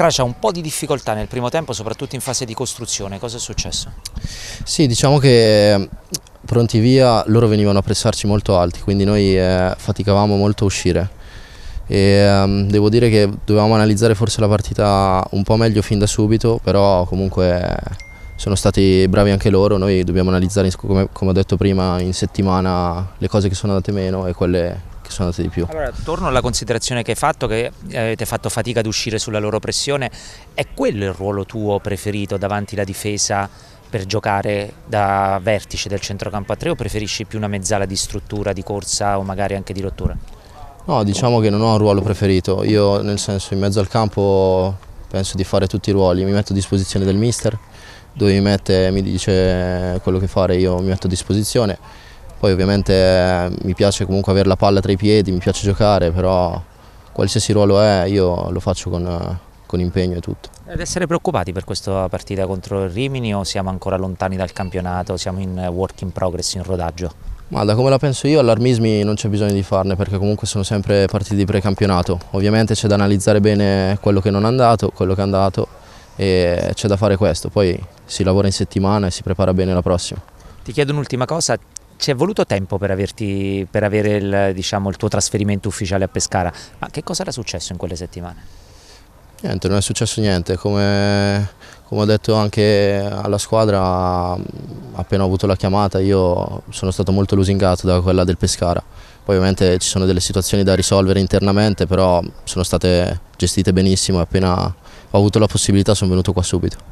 Craccia un po' di difficoltà nel primo tempo, soprattutto in fase di costruzione. Cosa è successo? Sì, diciamo che pronti via loro venivano a pressarci molto alti, quindi noi eh, faticavamo molto a uscire. E, um, devo dire che dovevamo analizzare forse la partita un po' meglio fin da subito, però comunque sono stati bravi anche loro, noi dobbiamo analizzare come, come ho detto prima in settimana le cose che sono andate meno e quelle che sono andate di più. Allora, torno alla considerazione che hai fatto, che eh, avete fatto fatica ad uscire sulla loro pressione, è quello il ruolo tuo preferito davanti alla difesa per giocare da vertice del centrocampo a tre o preferisci più una mezzala di struttura, di corsa o magari anche di rottura? No, diciamo che non ho un ruolo preferito, io nel senso in mezzo al campo penso di fare tutti i ruoli, mi metto a disposizione del mister, dove mi mette, mi dice quello che fare, io mi metto a disposizione poi ovviamente eh, mi piace comunque avere la palla tra i piedi, mi piace giocare, però qualsiasi ruolo è io lo faccio con, eh, con impegno e tutto. Ad essere preoccupati per questa partita contro il Rimini o siamo ancora lontani dal campionato, siamo in eh, work in progress, in rodaggio? Ma da come la penso io allarmismi non c'è bisogno di farne perché comunque sono sempre partiti di precampionato. Ovviamente c'è da analizzare bene quello che non è andato, quello che è andato e c'è da fare questo. Poi si lavora in settimana e si prepara bene la prossima. Ti chiedo un'ultima cosa, ci è voluto tempo per, averti, per avere il, diciamo, il tuo trasferimento ufficiale a Pescara, ma che cosa era successo in quelle settimane? Niente, non è successo niente, come, come, ho detto anche alla squadra, appena ho avuto la chiamata io sono stato molto lusingato da quella del Pescara. Poi ovviamente ci sono delle situazioni da risolvere internamente, però sono state gestite benissimo e appena ho avuto la possibilità sono venuto qua subito.